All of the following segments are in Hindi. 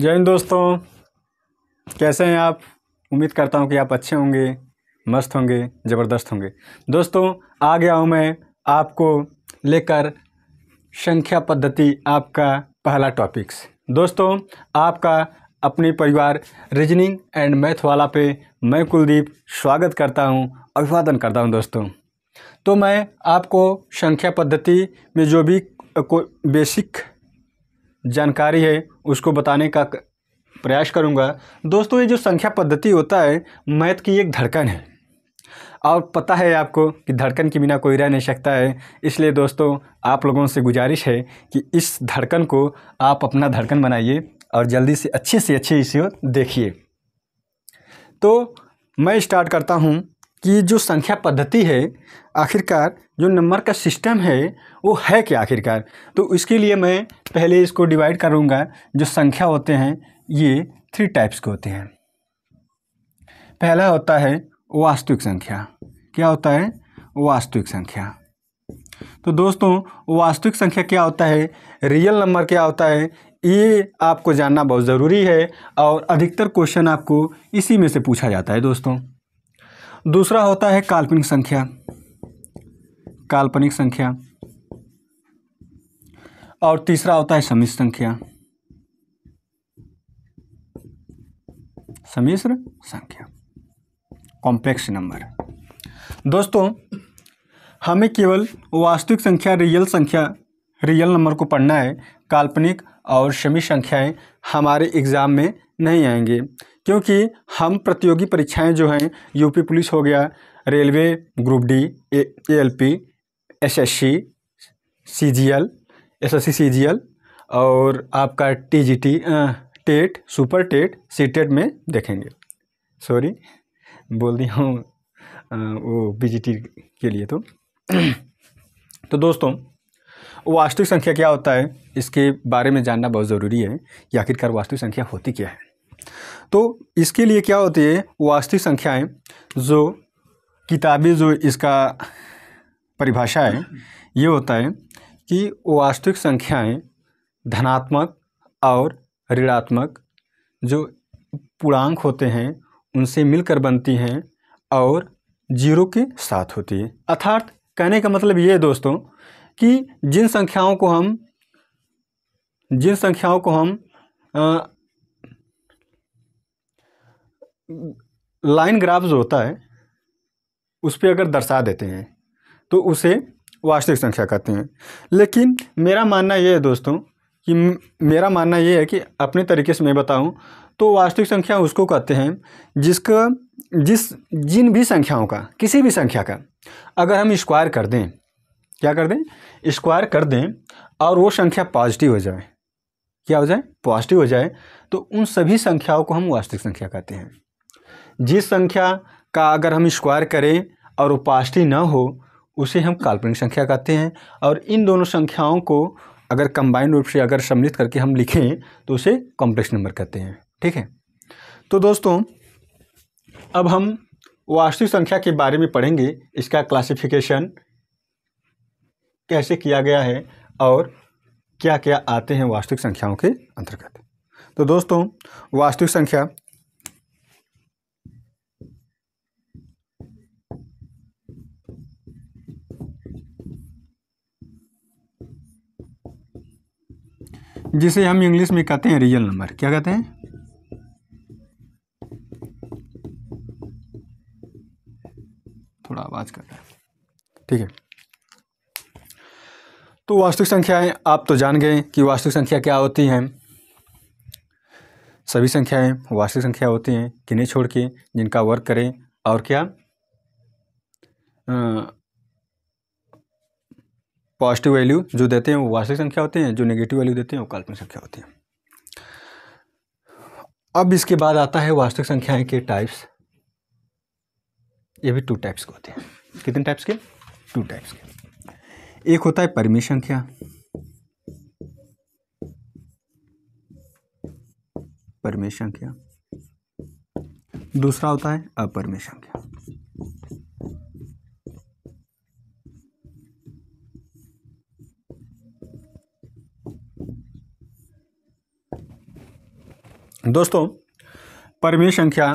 जय हिंद दोस्तों कैसे हैं आप उम्मीद करता हूं कि आप अच्छे होंगे मस्त होंगे ज़बरदस्त होंगे दोस्तों आ गया हूं मैं आपको लेकर संख्या पद्धति आपका पहला टॉपिक्स दोस्तों आपका अपने परिवार रीजनिंग एंड मैथ वाला पे मैं कुलदीप स्वागत करता हूं अभिवादन करता हूं दोस्तों तो मैं आपको संख्या पद्धति में जो भी बेसिक जानकारी है उसको बताने का प्रयास करूँगा दोस्तों ये जो संख्या पद्धति होता है मैथ की एक धड़कन है और पता है आपको कि धड़कन के बिना कोई रह नहीं सकता है इसलिए दोस्तों आप लोगों से गुजारिश है कि इस धड़कन को आप अपना धड़कन बनाइए और जल्दी से अच्छे से अच्छे इसे देखिए तो मैं स्टार्ट करता हूँ कि जो संख्या पद्धति है आखिरकार जो नंबर का सिस्टम है वो है क्या आखिरकार तो इसके लिए मैं पहले इसको डिवाइड करूँगा जो संख्या होते हैं ये थ्री टाइप्स के होते हैं पहला होता है वास्तविक संख्या क्या होता है वास्तविक संख्या तो दोस्तों वास्तविक संख्या क्या होता है रियल नंबर क्या होता है ये आपको जानना बहुत ज़रूरी है और अधिकतर क्वेश्चन आपको इसी में से पूछा जाता है दोस्तों दूसरा होता है काल्पनिक संख्या काल्पनिक संख्या और तीसरा होता है समिश्र संख्या समिश्र संख्या कॉम्प्लेक्स नंबर दोस्तों हमें केवल वास्तविक संख्या रियल संख्या रियल नंबर को पढ़ना है काल्पनिक और समी संख्याएं हमारे एग्ज़ाम में नहीं आएंगे क्योंकि हम प्रतियोगी परीक्षाएं जो हैं यूपी पुलिस हो गया railway group D A L P S S C C G L S S C C G L और आपका T G T TET super TET C TET में देखेंगे सॉरी बोल दिया हूँ वो बी जी टी के लिए तो तो दोस्तों वास्तविक संख्या क्या होता है इसके बारे में जानना बहुत ज़रूरी है कि आखिरकार वास्तविक संख्या होती क्या है तो इसके लिए क्या होती है वास्तविक संख्याएं जो किताबी जो इसका परिभाषा है ये होता है कि वास्तविक संख्याएं धनात्मक और ऋणात्मक जो पूर्णांक होते हैं उनसे मिलकर बनती हैं और जीरो के साथ होती है अर्थात कहने का मतलब ये है दोस्तों कि जिन संख्याओं को हम जिन संख्याओं को हम लाइन ग्राफ जो होता है उस पर अगर दर्शा देते हैं तो उसे वास्तविक संख्या कहते हैं लेकिन मेरा मानना यह है दोस्तों कि मेरा मानना यह है कि अपने तरीके से मैं बताऊं तो वास्तविक संख्या उसको कहते हैं जिसका जिस जिन भी संख्याओं का किसी भी संख्या का अगर हम स्क्वायर कर दें क्या कर दें स्क्वायर कर दें और वो संख्या पॉजिटिव हो जाए क्या हो जाए पॉजिटिव हो जाए तो उन सभी संख्याओं को हम वास्तविक संख्या कहते हैं जिस संख्या का अगर हम स्क्वायर करें और उपाष्टि न हो उसे हम काल्पनिक संख्या कहते हैं और इन दोनों संख्याओं को अगर कंबाइंड रूप से अगर सम्मिलित करके हम लिखें तो उसे कॉम्प्लेक्स नंबर कहते हैं ठीक है तो दोस्तों अब हम वास्तविक संख्या के बारे में पढ़ेंगे इसका क्लासिफिकेशन कैसे किया गया है और क्या क्या आते हैं वास्तविक संख्याओं के अंतर्गत तो दोस्तों वास्तविक संख्या जिसे हम इंग्लिश में कहते हैं रियल नंबर क्या कहते हैं थोड़ा आवाज़ कर रहा है ठीक है तो वास्तविक संख्याएं आप तो जान गए कि वास्तविक संख्या क्या होती हैं सभी संख्याएं वास्तविक संख्या होती हैं किन्हीं छोड़ के जिनका वर्ग करें और क्या पॉजिटिव वैल्यू जो देते हैं वो वास्तविक संख्या होते हैं जो नेगेटिव वैल्यू देते हैं वो काल्पनिक संख्या होती है अब इसके बाद आता है वास्तविक संख्याएं के टाइप्स ये भी टू टाइप्स के होते हैं कितने टाइप्स के टू टाइप्स के एक होता है परिमेय संख्या परिमेय संख्या दूसरा होता है अपरमेय संख्या दोस्तों परमीय संख्या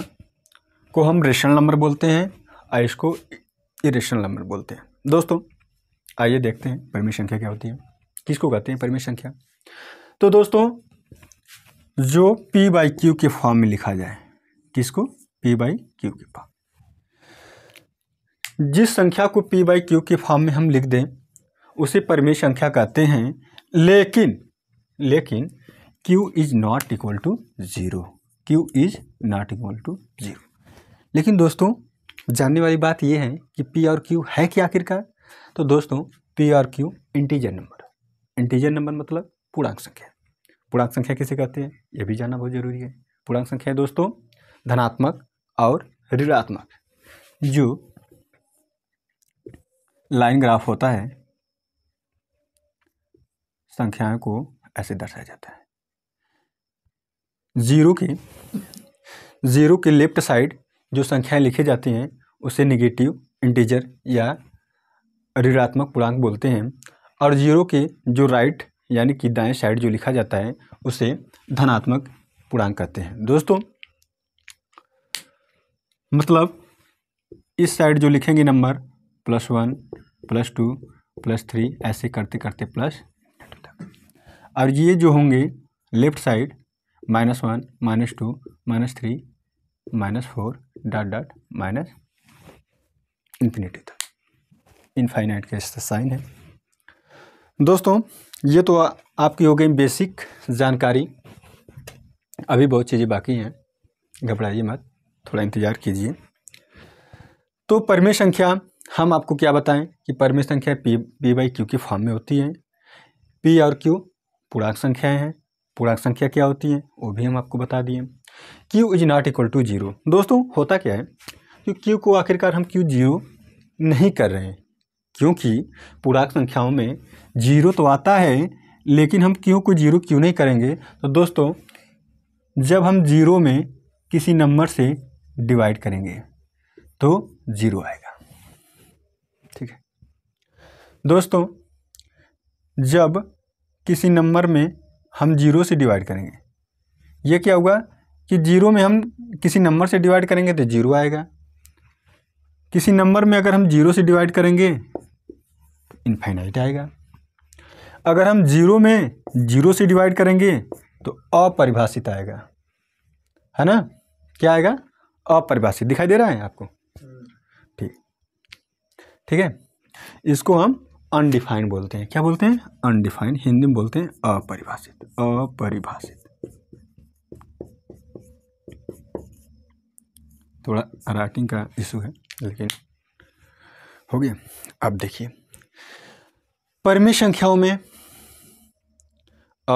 को हम रेशनल नंबर बोलते हैं और इसको इरेशनल नंबर बोलते हैं दोस्तों आइए देखते हैं परमीय संख्या क्या होती है किसको कहते हैं परमीय संख्या तो दोस्तों जो पी बाई क्यू के फॉर्म में लिखा जाए किसको पी बाई क्यू के फॉर्म जिस संख्या को पी बाई क्यू के फॉर्म में हम लिख दें उसे परमेय संख्या कहते हैं लेकिन लेकिन Q is not equal to zero Q is not equal to zero लेकिन दोस्तों जानने वाली बात यह है कि पी और क्यू है क्या आखिरकार तो दोस्तों पी और Q integer number integer number मतलब पूर्णांक संख्या पूर्णांक संख्या किसे कहते हैं यह भी जानना बहुत ज़रूरी है पूर्णांक संख्या दोस्तों धनात्मक और ऋणात्मक जो लाइन ग्राफ होता है संख्याओं को ऐसे दर्शाया जाता है ज़ीरो की ज़ीरो के लेफ्ट साइड जो संख्याएं लिखी जाती हैं उसे निगेटिव इंटीजर या ऋणात्मक पूर्णांक बोलते हैं और जीरो के जो राइट यानी कि दाएं साइड जो लिखा जाता है उसे धनात्मक पूर्णांक कहते हैं दोस्तों मतलब इस साइड जो लिखेंगे number plus one plus two plus three ऐसे करते करते प्लस और ये जो होंगे left side minus one minus two minus three minus four dot dot minus infinity था इनफाइनाइट का इसका साइन है दोस्तों ये तो आपकी हो गई बेसिक जानकारी अभी बहुत चीज़ें बाकी हैं घबराइए मत थोड़ा इंतज़ार कीजिए तो परमे संख्या हम आपको क्या बताएं कि परमे संख्या पी पी बाई क्यू के फॉर्म में होती है पी और क्यू पूर्णांक संख्याएं हैं पूर्णांक संख्या क्या होती है वो भी हम आपको बता दिए Q is not equal to zero दोस्तों होता क्या है कि क्यू को आखिरकार हम क्यू जीरो नहीं कर रहे हैं क्योंकि पूर्णांक संख्याओं में जीरो तो आता है लेकिन हम क्यू को जीरो क्यों नहीं करेंगे तो दोस्तों जब हम जीरो में किसी नंबर से डिवाइड करेंगे तो जीरो आएगा ठीक है दोस्तों जब किसी नंबर में हम जीरो से डिवाइड करेंगे ये क्या हुआ कि जीरो में हम किसी नंबर से डिवाइड करेंगे तो जीरो आएगा किसी नंबर में अगर हम जीरो से डिवाइड करेंगे इनफाइनाइट आएगा अगर हम जीरो में जीरो से डिवाइड करेंगे तो अपरिभाषित आएगा है ना क्या आएगा अपरिभाषित दिखाई दे रहा है आपको ठीक ठीक है इसको हम अनडिफाइंड बोलते हैं क्या बोलते हैं अनडिफाइंड हिंदी में बोलते हैं अपरिभाषित अपरिभाषित थोड़ा राइटिंग का इशू है लेकिन हो गया अब देखिए परमे संख्याओं में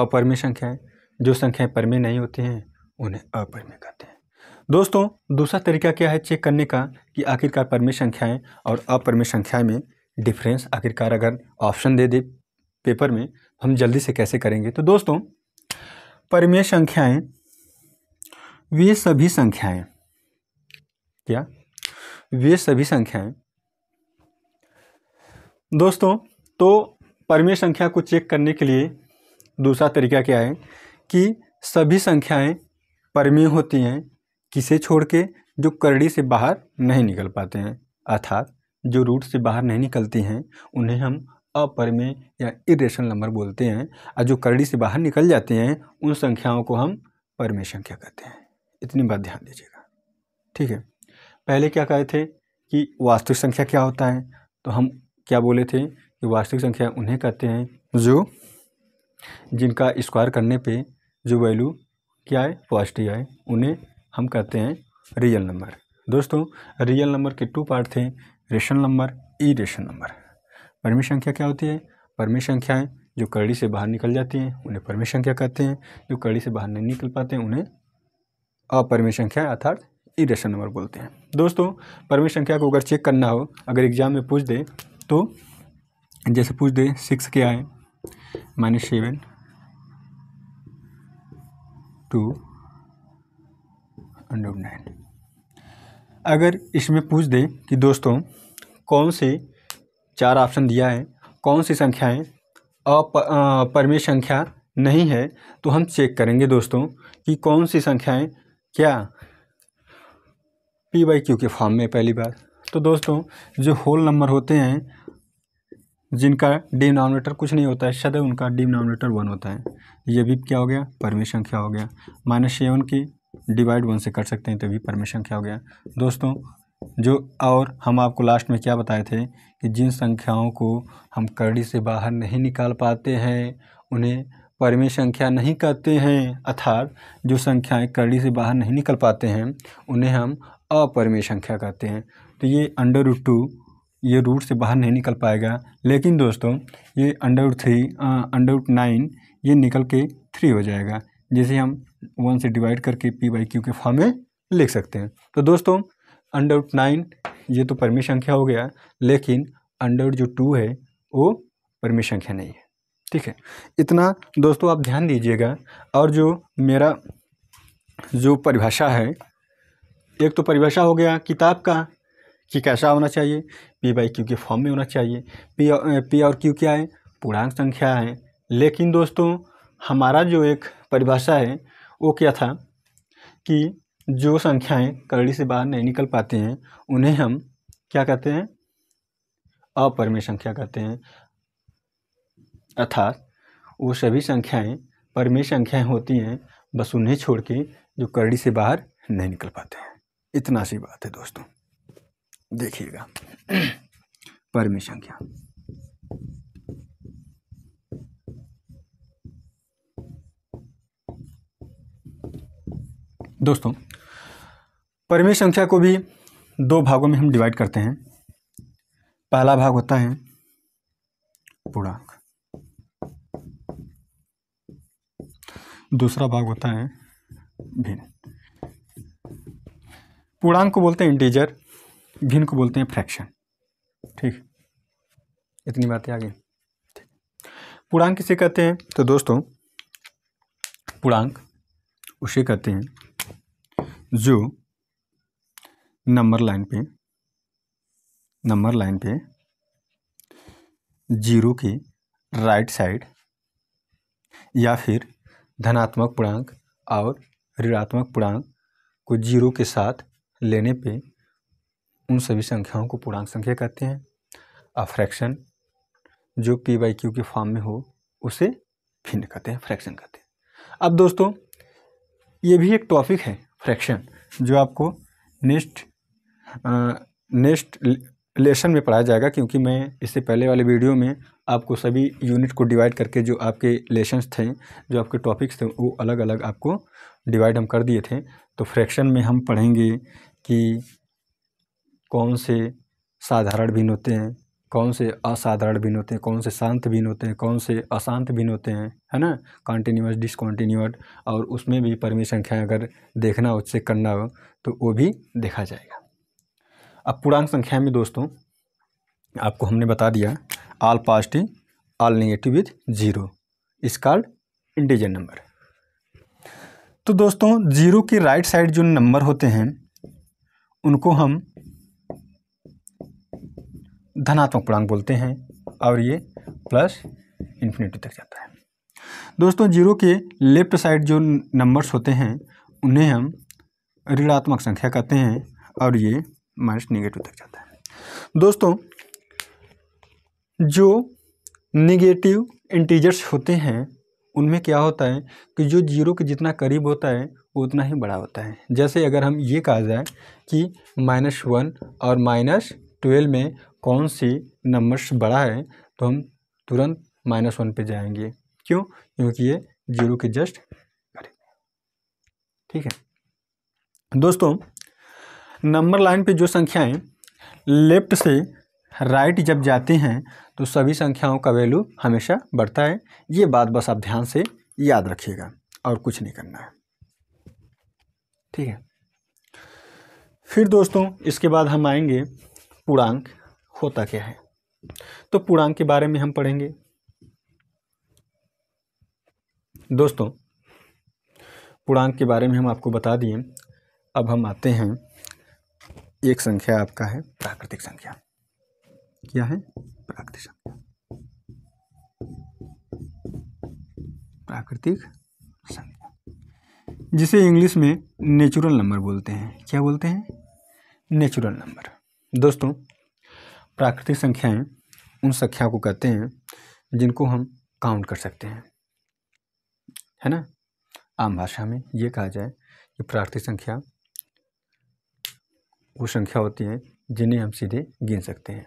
अपरमे संख्याएं जो संख्याएं परमे नहीं होती हैं उन्हें अपरमे कहते हैं दोस्तों दूसरा तरीका क्या है चेक करने का कि आखिरकार परमे संख्याएं और अपरमे संख्याएं में डिफरेंस आखिरकार अगर ऑप्शन दे दे पेपर में हम जल्दी से कैसे करेंगे तो दोस्तों परिमेय संख्याएं वे सभी संख्याएं क्या वे सभी संख्याएं दोस्तों तो परिमेय संख्या को चेक करने के लिए दूसरा तरीका क्या है कि सभी संख्याएं परिमेय होती हैं किसे छोड़ के जो करड़ी से बाहर नहीं निकल पाते हैं अर्थात जो रूट से बाहर नहीं निकलती हैं उन्हें हम अपरमे या इरेशनल नंबर बोलते हैं और जो करड़ी से बाहर निकल जाते हैं उन संख्याओं को हम परमे संख्या कहते हैं इतनी बात ध्यान दीजिएगा ठीक है पहले क्या कहे थे कि वास्तविक संख्या क्या होता है तो हम क्या बोले थे कि वास्तविक संख्या उन्हें कहते हैं जो जिनका स्क्वायर करने पे जो वैल्यू क्या है पॉजिटिव आए उन्हें हम कहते हैं रियल नंबर दोस्तों रियल नंबर के टू पार्ट थे rational number irrational number परमी संख्या क्या होती है परमी संख्याएं जो कड़ी से बाहर निकल जाती हैं उन्हें परमी संख्या कहते हैं जो कड़ी से बाहर नहीं निकल पाते उन्हें अपरमी संख्या अर्थात ई रेशन नंबर बोलते हैं दोस्तों परमी संख्या को अगर चेक करना हो अगर एग्जाम में पूछ दे तो जैसे पूछ दे सिक्स क्या है minus seven two under nine अगर इसमें पूछ दें कि दोस्तों कौन से चार ऑप्शन दिया है कौन सी संख्याएं अपरिमेय संख्या नहीं है तो हम चेक करेंगे दोस्तों कि कौन सी संख्याएं क्या पी बाई क्यू के फॉर्म में पहली बार तो दोस्तों जो होल नंबर होते हैं जिनका डिनोमिनेटर कुछ नहीं होता है सदैव उनका डिनोमिनेटर वन होता है ये भी क्या हो गया परमेय संख्या हो गया माइनस सेवन की डिवाइड वन से कर सकते हैं तो भी परमिशन क्या हो गया दोस्तों जो और हम आपको लास्ट में क्या बताए थे कि जिन संख्याओं को हम करड़ी से बाहर नहीं निकाल पाते हैं उन्हें परिमेय संख्या नहीं कहते हैं अर्थात जो संख्याएं करड़ी से बाहर नहीं निकल पाते हैं उन्हें हम अपरिमेय संख्या कहते हैं तो ये अंडर रूट टू ये रूट से बाहर नहीं निकल पाएगा लेकिन दोस्तों ये under root three under root nine ये निकल के थ्री हो जाएगा जिसे हम वन से डिवाइड करके पी बाई क्यू के फॉर्म में लिख सकते हैं तो दोस्तों अंडर नाइन ये तो परमी संख्या हो गया लेकिन अंडर जो टू है वो परमी संख्या नहीं है ठीक है इतना दोस्तों आप ध्यान दीजिएगा और जो मेरा जो परिभाषा है एक तो परिभाषा हो गया किताब का कि कैसा होना चाहिए पी बाई क्यू के फॉर्म में होना चाहिए पी पी और क्यू क्या है पूर्णांक संख्या है लेकिन दोस्तों हमारा जो एक परिभाषा है वो क्या था कि जो संख्याएं करड़ी से बाहर नहीं निकल पाती हैं उन्हें हम क्या कहते हैं अपरिमेय संख्या कहते हैं अर्थात वो सभी संख्याएं परिमेय संख्याएं होती हैं बस उन्हें छोड़ के जो करड़ी से बाहर नहीं निकल पाते हैं इतना सी बात है दोस्तों देखिएगा परिमेय संख्या दोस्तों परिमेय संख्या को भी दो भागों में हम डिवाइड करते हैं पहला भाग होता है पूर्णांक दूसरा भाग होता है भिन्न पूर्णांक को बोलते हैं इंटीजर भिन्न को बोलते हैं फ्रैक्शन ठीक इतनी बातें आगे पूर्णांक किसे कहते हैं तो दोस्तों पूर्णांक उसे कहते हैं जो नंबर लाइन पे नंबर लाइन पे जीरो के राइट साइड या फिर धनात्मक पूर्णांक और ऋणात्मक पूर्णांक को जीरो के साथ लेने पे उन सभी संख्याओं को पूर्णांक संख्या कहते हैं और फ्रैक्शन जो पी बाई क्यू के फॉर्म में हो उसे फिंड कहते हैं फ्रैक्शन कहते हैं अब दोस्तों ये भी एक टॉपिक है फ्रैक्शन जो आपको नेक्स्ट नेक्स्ट लेसन में पढ़ाया जाएगा क्योंकि मैं इससे पहले वाले वीडियो में आपको सभी यूनिट को डिवाइड करके जो आपके लेसन्स थे जो आपके टॉपिक्स थे वो अलग अलग आपको डिवाइड हम कर दिए थे तो फ्रैक्शन में हम पढ़ेंगे कि कौन से साधारण भिन्न होते हैं कौन से असाधारण भिन्न होते हैं कौन से शांत भिन्न होते हैं कौन से अशांत भिन्न होते हैं है ना कॉन्टीन्यूस डिसकॉन्टीन्यूअड और उसमें भी परमी संख्या अगर देखना हो चेक करना हो तो वो भी देखा जाएगा अब पूर्णांक संख्या में दोस्तों आपको हमने बता दिया all positive all negative with zero is called integer number तो दोस्तों जीरो के राइट साइड जो नंबर होते हैं उनको हम धनात्मक पूर्णांक बोलते हैं और ये प्लस इन्फिनिटी तक जाता है दोस्तों जीरो के लेफ्ट साइड जो नंबर्स होते हैं उन्हें हम ऋणात्मक संख्या कहते हैं और ये माइनस निगेटिव तक जाता है दोस्तों जो निगेटिव इंटीजर्स होते हैं उनमें क्या होता है कि जो जीरो के जितना करीब होता है वो उतना ही बड़ा होता है जैसे अगर हम ये कहा जाए कि माइनस वन और माइनस ट्वेल्व में कौन से नंबर से बड़ा है तो हम तुरंत माइनस वन पे जाएंगे क्यों क्योंकि ये जीरो के जस्ट ठीक है दोस्तों नंबर लाइन पे जो संख्याएं लेफ्ट से राइट जब जाती हैं तो सभी संख्याओं का वैल्यू हमेशा बढ़ता है ये बात बस आप ध्यान से याद रखिएगा और कुछ नहीं करना है ठीक है फिर दोस्तों इसके बाद हम आएंगे पूर्णांक होता क्या है तो पूर्णांक के बारे में हम पढ़ेंगे दोस्तों पूर्णांक के बारे में हम आपको बता दिए अब हम आते हैं एक संख्या आपका है प्राकृतिक संख्या क्या है प्राकृतिक संख्या प्राकृतिक संख्या जिसे इंग्लिश में नेचुरल नंबर बोलते हैं क्या बोलते हैं नेचुरल नंबर दोस्तों प्राकृतिक संख्याएं उन संख्या को कहते हैं जिनको हम काउंट कर सकते हैं है ना आम भाषा में ये कहा जाए कि प्राकृतिक संख्या वो संख्या होती है जिन्हें हम सीधे गिन सकते हैं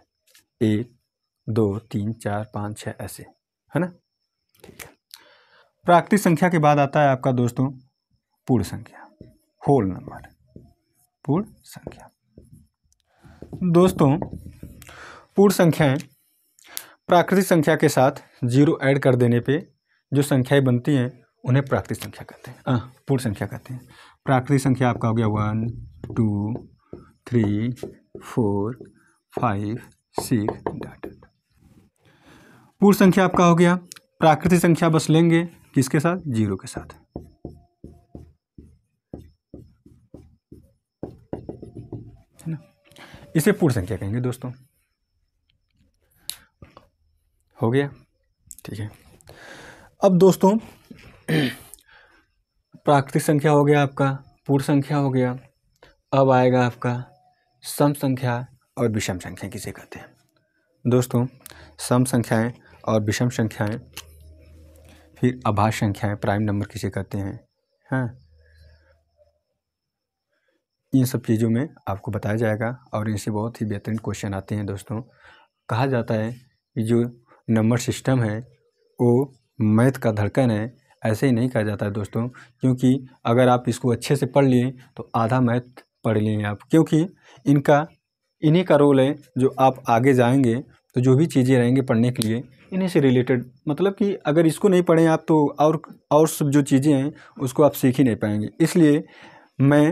एक दो तीन चार पाँच छः ऐसे है ना ठीक है प्राकृतिक संख्या के बाद आता है आपका दोस्तों पूर्ण संख्या होल नंबर पूर्ण संख्या दोस्तों पूर्ण संख्याएं प्राकृतिक संख्या के साथ जीरो ऐड कर देने पे जो संख्याएं बनती हैं उन्हें प्राकृतिक संख्या कहते हैं हाँ। पूर्ण संख्या कहते हैं प्राकृतिक संख्या आपका हो गया one two three four five six dot पूर्ण संख्या आपका हो गया प्राकृतिक संख्या बस लेंगे किसके साथ जीरो के साथ है ना इसे पूर्ण संख्या कहेंगे दोस्तों हो गया ठीक है अब दोस्तों प्राकृतिक संख्या हो गया आपका पूर्ण संख्या हो गया अब आएगा आपका सम संख्या और विषम संख्या किसे कहते हैं दोस्तों सम संख्याएं और विषम संख्याएं फिर अभाज संख्याएं प्राइम नंबर किसे कहते हैं हाँ इन सब चीज़ों में आपको बताया जाएगा और इनसे बहुत ही बेहतरीन क्वेश्चन आते हैं दोस्तों कहा जाता है कि जो नंबर सिस्टम है वो मैथ का धड़कन है ऐसे ही नहीं कहा जाता है दोस्तों क्योंकि अगर आप इसको अच्छे से पढ़ लिए तो आधा मैथ पढ़ लिए आप क्योंकि इनका इन्हीं का रोल है जो आप आगे जाएंगे तो जो भी चीज़ें रहेंगे पढ़ने के लिए इन्हीं से रिलेटेड मतलब कि अगर इसको नहीं पढ़ें आप तो और और सब जो चीज़ें हैं उसको आप सीख ही नहीं पाएंगे इसलिए मैं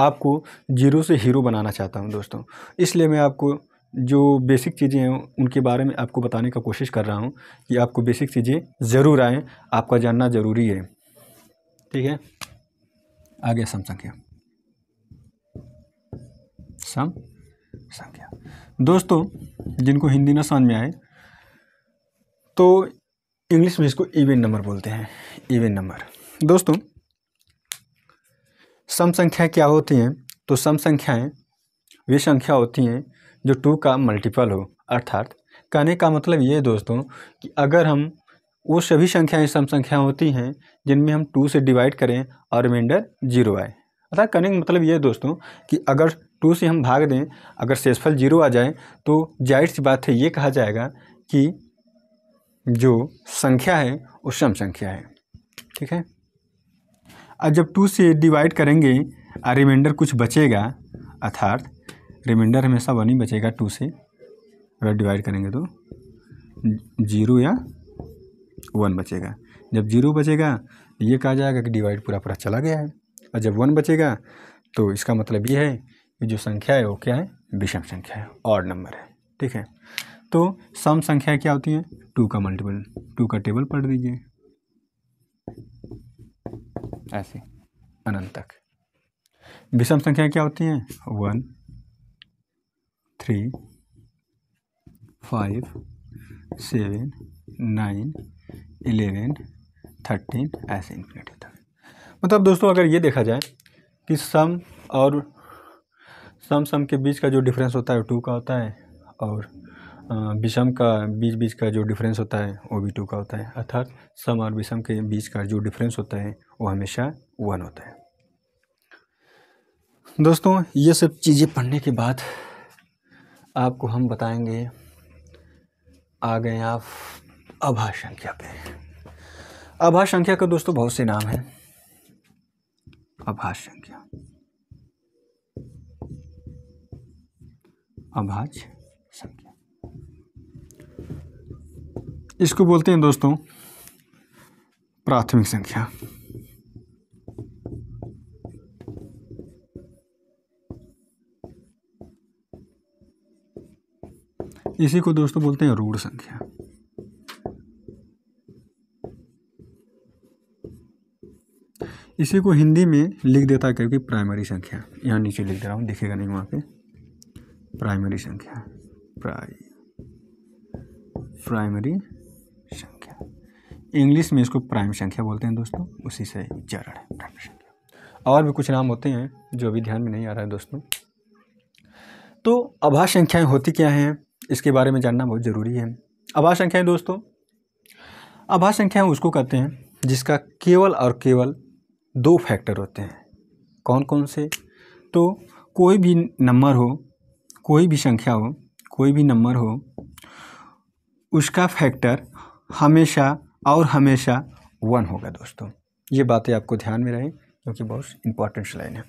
आपको जीरो से हीरो बनाना चाहता हूं दोस्तों इसलिए मैं आपको जो बेसिक चीज़ें हैं उनके बारे में आपको बताने का कोशिश कर रहा हूँ कि आपको बेसिक चीज़ें ज़रूर आएँ आपका जानना ज़रूरी है ठीक है आगे सम संख्या सम संख्या दोस्तों जिनको हिंदी ना समझ में आए तो इंग्लिश में इसको इवेंट नंबर बोलते हैं इवेंट नंबर दोस्तों सम संख्या क्या होती हैं तो सम संख्याएं वे संख्या होती हैं जो टू का मल्टीपल हो अर्थात कहने का मतलब ये दोस्तों कि अगर हम वो सभी संख्याएं सम संख्या होती हैं जिनमें हम टू से डिवाइड करें और रिमाइंडर जीरो आए अर्थात कहने का मतलब ये दोस्तों कि अगर टू से हम भाग दें अगर सेसफल जीरो आ जाए तो जाहिर सी बात है ये कहा जाएगा कि जो संख्या है वो सम संख्या है ठीक है और जब टू से डिवाइड करेंगे और रिमाइंडर कुछ बचेगा अर्थात रिमाइंडर हमेशा वन ही बचेगा टू से अगर डिवाइड करेंगे तो जीरो या वन बचेगा जब जीरो बचेगा ये कहा जाएगा कि डिवाइड पूरा पूरा चला गया है और जब वन बचेगा तो इसका मतलब ये है कि जो संख्या है वो क्या है विषम संख्या है और नंबर है ठीक है तो सम संख्या क्या होती है टू का मल्टीपल टू का टेबल पढ़ दीजिए ऐसे अनंत तक विषम संख्या क्या होती हैं one three five seven nine eleven thirteen ऐसे इन्फिनेट होता है मतलब दोस्तों अगर ये देखा जाए कि सम और सम सम के बीच का जो डिफरेंस होता है टू का होता है और विषम का बीच बीच का जो डिफरेंस होता है वो भी टू का होता है अर्थात सम और विषम के बीच का जो डिफरेंस होता है वो हमेशा वन होता है दोस्तों ये सब चीज़ें पढ़ने के बाद आपको हम बताएंगे आ गए आप अभा संख्या पे अभा संख्या का दोस्तों बहुत से नाम है आभा संख्या अभाज संख्या इसको बोलते हैं दोस्तों प्राथमिक संख्या इसी को दोस्तों बोलते हैं रूढ़ संख्या इसी को हिंदी में लिख देता है क्योंकि प्राइमरी संख्या यहाँ नीचे लिख दे रहा हूँ दिखेगा नहीं वहाँ पे प्राइमरी संख्या प्राइ प्राइमरी संख्या इंग्लिश में इसको प्राइम संख्या बोलते हैं दोस्तों उसी से उच्चारण है प्राइम संख्या और भी कुछ नाम होते हैं जो अभी ध्यान में नहीं आ रहा है दोस्तों तो अभा संख्याएं होती क्या हैं इसके बारे में जानना बहुत ज़रूरी है आभा संख्याएँ दोस्तों आभा संख्याएँ उसको कहते हैं जिसका केवल और केवल दो फैक्टर होते हैं कौन कौन से तो कोई भी नंबर हो कोई भी संख्या हो कोई भी नंबर हो उसका फैक्टर हमेशा और हमेशा वन होगा दोस्तों ये बातें आपको ध्यान में रहें क्योंकि बहुत इंपॉर्टेंट लाइन है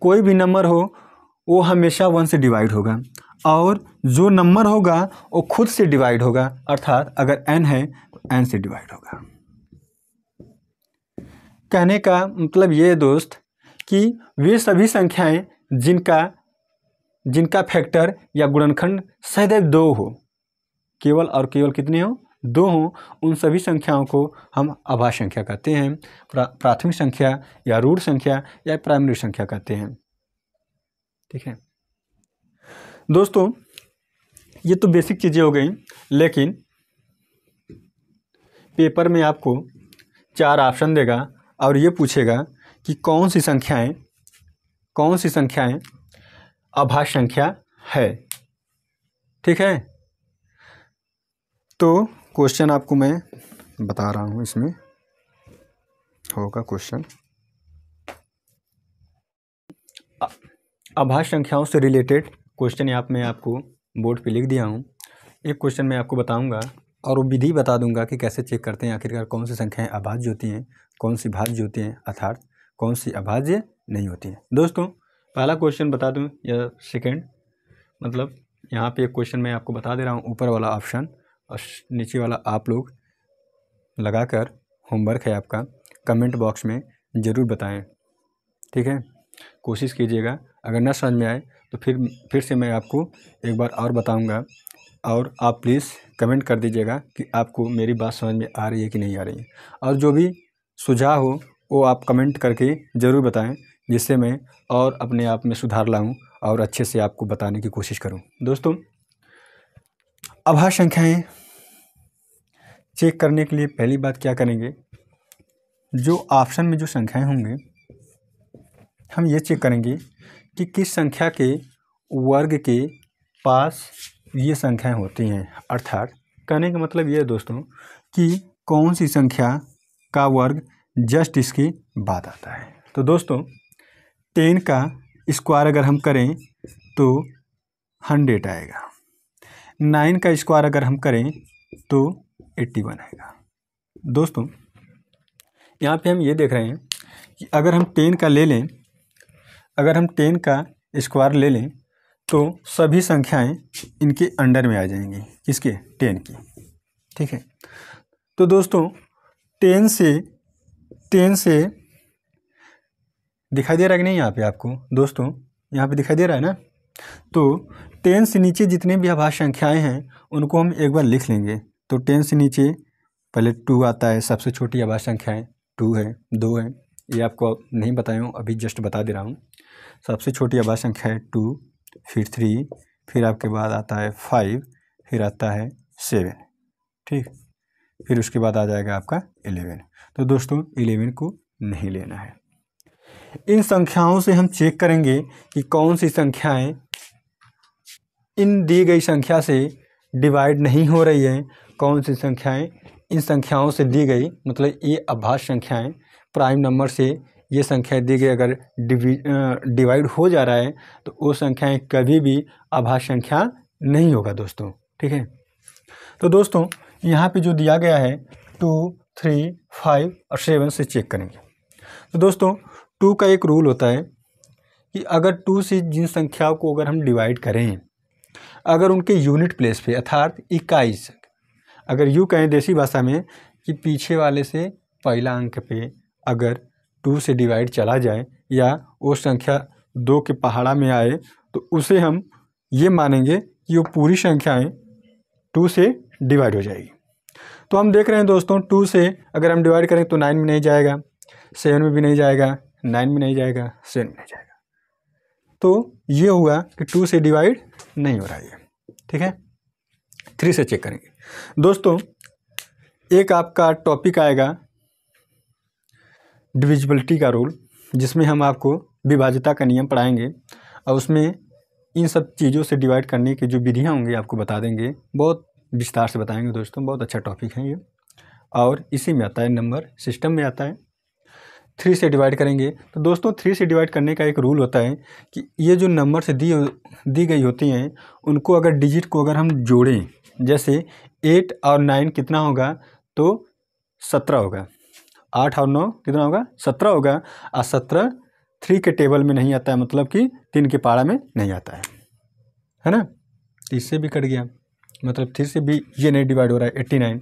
कोई भी नंबर हो वो हमेशा वन से डिवाइड होगा और जो नंबर होगा वो खुद से डिवाइड होगा अर्थात अगर एन है तो एन से डिवाइड होगा कहने का मतलब ये दोस्त कि वे सभी संख्याएं जिनका जिनका फैक्टर या गुणनखंड सदैव दो हो केवल और केवल कितने हो दो हो उन सभी संख्याओं को हम आभा संख्या कहते हैं प्रा, प्राथमिक संख्या या रूढ़ संख्या या प्राइमरी संख्या कहते हैं ठीक है दोस्तों ये तो बेसिक चीज़ें हो गई लेकिन पेपर में आपको चार ऑप्शन देगा और ये पूछेगा कि कौन सी संख्याएं कौन सी संख्याएं अभाष संख्या है ठीक है तो क्वेश्चन आपको मैं बता रहा हूँ इसमें होगा क्वेश्चन आभाष संख्याओं से रिलेटेड क्वेश्चन यहाँ मैं आपको बोर्ड पे लिख दिया हूँ एक क्वेश्चन मैं आपको बताऊँगा और वो विधि बता दूंगा कि कैसे चेक करते हैं आखिरकार कौन सी संख्याएँ अभाज्य होती हैं कौन सी भाज्य होती हैं अर्थात कौन सी अभाज्य नहीं होती हैं दोस्तों पहला क्वेश्चन बता दूँ या सेकेंड मतलब यहाँ पे एक क्वेश्चन मैं आपको बता दे रहा हूँ ऊपर वाला ऑप्शन और नीचे वाला आप लोग लगाकर होमवर्क है आपका कमेंट बॉक्स में ज़रूर बताएं ठीक है कोशिश कीजिएगा अगर ना समझ में आए तो फिर फिर से मैं आपको एक बार और बताऊँगा और आप प्लीज़ कमेंट कर दीजिएगा कि आपको मेरी बात समझ में आ रही है कि नहीं आ रही है और जो भी सुझाव हो वो आप कमेंट करके ज़रूर बताएं जिससे मैं और अपने आप में सुधार लाऊं और अच्छे से आपको बताने की कोशिश करूं दोस्तों आभार संख्याएँ चेक करने के लिए पहली बात क्या करेंगे जो ऑप्शन में जो संख्याएँ होंगे हम ये चेक करेंगे कि किस संख्या के वर्ग के पास ये संख्याएं होती हैं अर्थात कहने का मतलब ये है दोस्तों कि कौन सी संख्या का वर्ग जस्ट इसके बाद आता है तो दोस्तों टेन का स्क्वायर अगर हम करें तो हंड्रेड आएगा नाइन का स्क्वायर अगर हम करें तो एट्टी वन आएगा दोस्तों यहाँ पे हम ये देख रहे हैं कि अगर हम टेन का ले लें अगर हम टेन का स्क्वायर ले लें तो सभी संख्याएं इनके अंडर में आ जाएंगी किसके टेन की ठीक है तो दोस्तों टेन से टेन से दिखाई दे रहा है कि नहीं यहाँ पे आपको दोस्तों यहाँ पे दिखाई दे रहा है ना तो टेन से नीचे जितने भी आभाष संख्याएं हैं उनको हम एक बार लिख लेंगे तो टेन से नीचे पहले टू आता है सबसे छोटी आभाष संख्याएँ टू है दो है ये आपको नहीं बताया हूँ अभी जस्ट बता दे रहा हूँ सबसे छोटी आभा संख्या है टू फिर थ्री फिर आपके बाद आता है फाइव फिर आता है सेवन ठीक फिर उसके बाद आ जाएगा आपका एलेवन तो दोस्तों एलेवन को नहीं लेना है इन संख्याओं से हम चेक करेंगे कि कौन सी संख्याएं इन दी गई संख्या से डिवाइड नहीं हो रही हैं कौन सी संख्याएं इन संख्याओं से दी गई मतलब ये अभाज्य संख्याएं प्राइम नंबर से ये संख्याएं दी गई अगर डिवाइड हो जा रहा है तो वो संख्याएं कभी भी आभास संख्या नहीं होगा दोस्तों ठीक है तो दोस्तों यहाँ पे जो दिया गया है टू थ्री फाइव और सेवन से चेक करेंगे तो दोस्तों टू का एक रूल होता है कि अगर टू से जिन संख्याओं को अगर हम डिवाइड करें अगर उनके यूनिट प्लेस पे अर्थात इकाई से अगर यू कहें देसी भाषा में कि पीछे वाले से पहला अंक पे अगर टू से डिवाइड चला जाए या वो संख्या दो के पहाड़ा में आए तो उसे हम ये मानेंगे कि वो पूरी संख्याएं टू से डिवाइड हो जाएगी तो हम देख रहे हैं दोस्तों टू से अगर हम डिवाइड करें तो नाइन में नहीं जाएगा सेवन में भी नहीं जाएगा नाइन में नहीं जाएगा सेवन में नहीं जाएगा तो ये हुआ कि टू से डिवाइड नहीं हो रहा है ठीक है थ्री से चेक करेंगे दोस्तों एक आपका टॉपिक आएगा डिविजिबिलिटी का रूल जिसमें हम आपको विभाज्यता का नियम पढ़ाएंगे और उसमें इन सब चीज़ों से डिवाइड करने की जो विधियाँ होंगी आपको बता देंगे बहुत विस्तार से बताएंगे दोस्तों बहुत अच्छा टॉपिक है ये और इसी में आता है नंबर सिस्टम में आता है थ्री से डिवाइड करेंगे तो दोस्तों थ्री से डिवाइड करने का एक रूल होता है कि ये जो नंबर से दी दी गई होती हैं उनको अगर डिजिट को अगर हम जोड़ें जैसे एट और नाइन कितना होगा तो सत्रह होगा आठ और नौ कितना होगा सत्रह होगा और सत्रह थ्री के टेबल में नहीं आता है मतलब कि तीन के पारा में नहीं आता है है ना इससे भी कट गया मतलब थ्री से भी ये नहीं डिवाइड हो रहा है एट्टी नाइन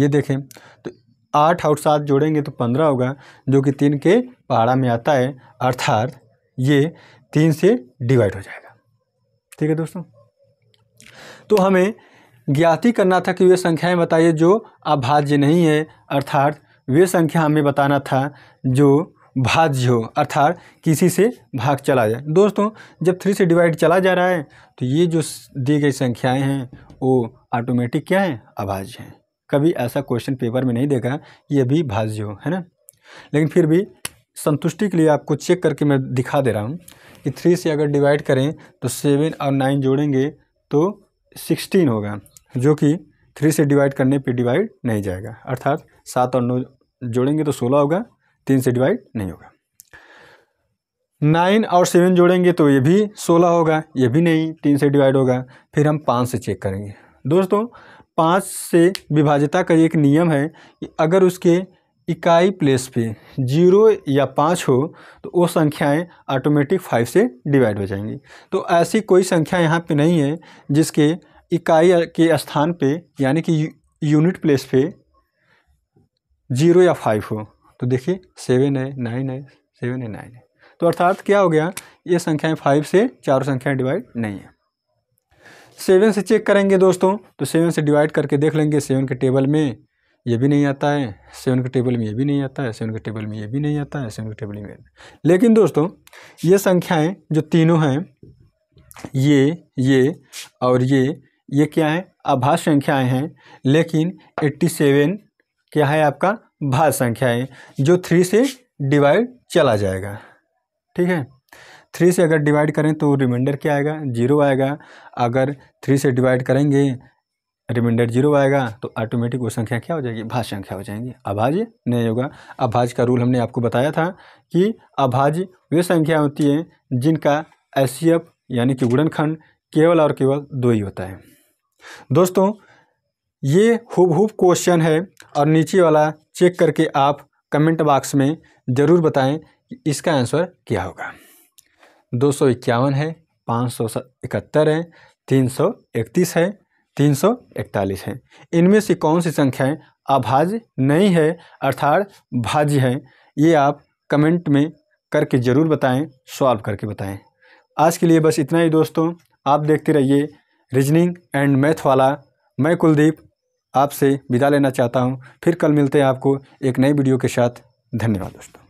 ये देखें तो आठ और सात जोड़ेंगे तो पंद्रह होगा जो कि तीन के पारा में आता है अर्थात ये तीन से डिवाइड हो जाएगा ठीक है दोस्तों तो हमें ज्ञाति करना था कि वे संख्याएं बताइए जो अभाज्य नहीं है अर्थात वे संख्या हमें बताना था जो भाज्य हो अर्थात किसी से भाग चला जाए दोस्तों जब थ्री से डिवाइड चला जा रहा है तो ये जो दी गई संख्याएं हैं वो ऑटोमेटिक क्या हैं अभाज्य हैं कभी ऐसा क्वेश्चन पेपर में नहीं देखा ये भी भाज्य हो है ना लेकिन फिर भी संतुष्टि के लिए आपको चेक करके मैं दिखा दे रहा हूँ कि थ्री से अगर डिवाइड करें तो सेवन और नाइन जोड़ेंगे तो सिक्सटीन होगा जो कि थ्री से डिवाइड करने पर डिवाइड नहीं जाएगा अर्थात सात और नौ जोड़ेंगे तो सोलह होगा तीन से डिवाइड नहीं होगा नाइन और सेवन जोड़ेंगे तो ये भी सोलह होगा ये भी नहीं तीन से डिवाइड होगा फिर हम पाँच से चेक करेंगे दोस्तों पाँच से विभाज्यता का एक नियम है कि अगर उसके इकाई प्लेस पे जीरो या पाँच हो तो वो संख्याएं ऑटोमेटिक फाइव से डिवाइड हो जाएंगी तो ऐसी कोई संख्या यहाँ पे नहीं है जिसके इकाई के स्थान पे यानी कि यूनिट प्लेस पे जीरो या फाइव हो तो देखिए सेवन है नाइन है सेवन है नाइन है तो अर्थात क्या हो गया ये संख्याएं फाइव से चारों संख्याएं डिवाइड नहीं है सेवन से चेक करेंगे दोस्तों तो सेवन से डिवाइड करके देख लेंगे सेवन के टेबल में ये भी नहीं आता है सेवन के टेबल में ये भी नहीं आता है सेवन के टेबल में ये भी नहीं आता है सेवन के टेबल में लेकिन दोस्तों ये संख्याएं जो तीनों हैं ये ये और ये ये क्या है आभास संख्याएं हैं लेकिन एट्टी सेवन क्या है आपका भाज संख्या है जो थ्री से डिवाइड चला जाएगा ठीक है थ्री से अगर डिवाइड करें तो रिमाइंडर क्या आएगा जीरो आएगा अगर थ्री से डिवाइड करेंगे रिमाइंडर जीरो आएगा तो ऑटोमेटिक वो संख्या क्या हो जाएगी भाज संख्या हो जाएंगी अभाज्य नहीं होगा अभाज्य का रूल हमने आपको बताया था कि अभाज्य वे संख्या होती है जिनका एस यानी कि गुणनखंड केवल और केवल दो ही होता है दोस्तों ये हुबहुब क्वेश्चन है और नीचे वाला चेक करके आप कमेंट बॉक्स में ज़रूर बताएं कि इसका आंसर क्या होगा दो सौ इक्यावन है पाँच सौ इकहत्तर है तीन सौ इकतीस है तीन सौ इकतालीस है इनमें से कौन सी संख्याएं अभाज्य नहीं है अर्थात भाज्य है ये आप कमेंट में करके ज़रूर बताएं सॉल्व करके बताएं आज के लिए बस इतना ही दोस्तों आप देखते रहिए रीजनिंग एंड मैथ वाला मैं कुलदीप आपसे विदा लेना चाहता हूँ फिर कल मिलते हैं आपको एक नई वीडियो के साथ धन्यवाद दोस्तों